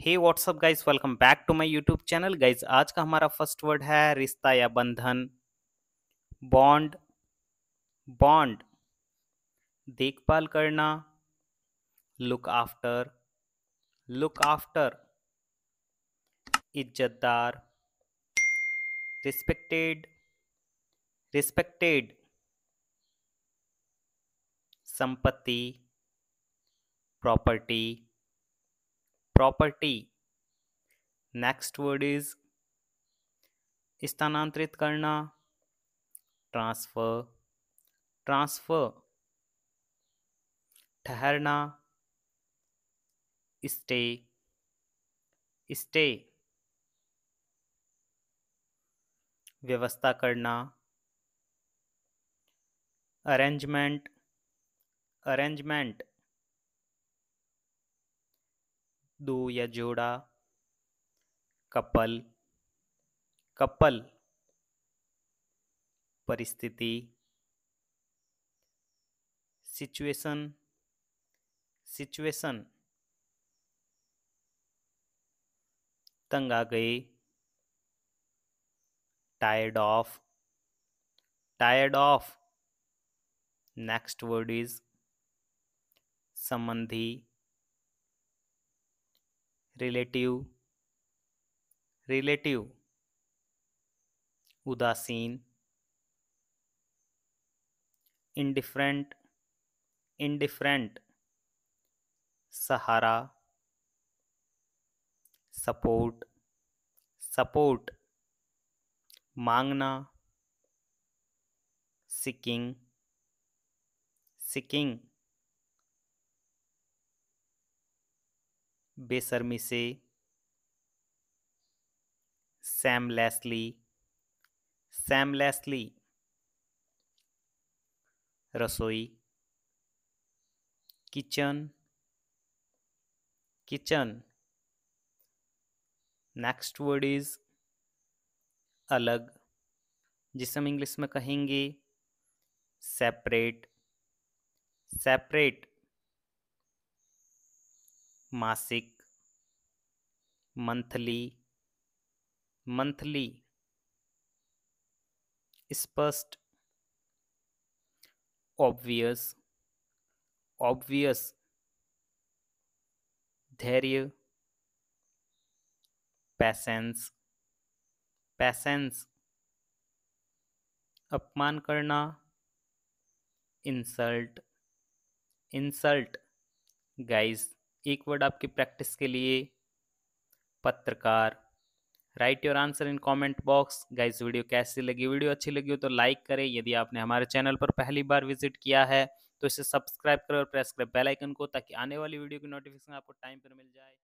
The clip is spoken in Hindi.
hey what's up guys welcome back to my YouTube channel guys आज का हमारा फर्स्ट वर्ड है रिश्ता या बंधन बॉन्ड बॉन्ड देखभाल करना लुक आफ्टर लुक आफ्टर इज्जतदार रिस्पेक्टेड रिस्पेक्टेड संपत्ति property property next word is स्थानांतरित करना ट्रांसफ़र ट्रांसफ़र ठहरना stay stay व्यवस्था करना अरेंजमेंट अरेंजमेंट दो या जोड़ा कपल कपल परिस्थिति सिचुएशन सिचुएशन तंग आ गए tired of tired of next word is संबंधी रिलेटिव रिलेटिव उदासीन इंडिफरेंट इंडिफरेंट सहारा सपोर्ट सपोर्ट मांगना सिकिंग सिकिंग बेसरमी से सैम सैमलेसली रसोई kitchen kitchen next word is अलग जिसे हम इंग्लिश में कहेंगे सेपरेट सेपरेट मासिक मंथली मंथली स्पष्ट ऑब्वियस ऑब्वियस धैर्य पैसेंस पैसेंस अपमान करना इंसल्ट इंसल्ट गाइस एक वर्ड आपकी प्रैक्टिस के लिए पत्रकार right your answer in comment box guys video कैसी लगी वीडियो अच्छी लगी हो तो लाइक करें यदि आपने हमारे चैनल पर पहली बार विजिट किया है तो इसे सब्सक्राइब करें और प्रेस करें बेल आइकन को ताकि आने वाली वीडियो की नोटिफिकेशन आपको टाइम पर मिल जाए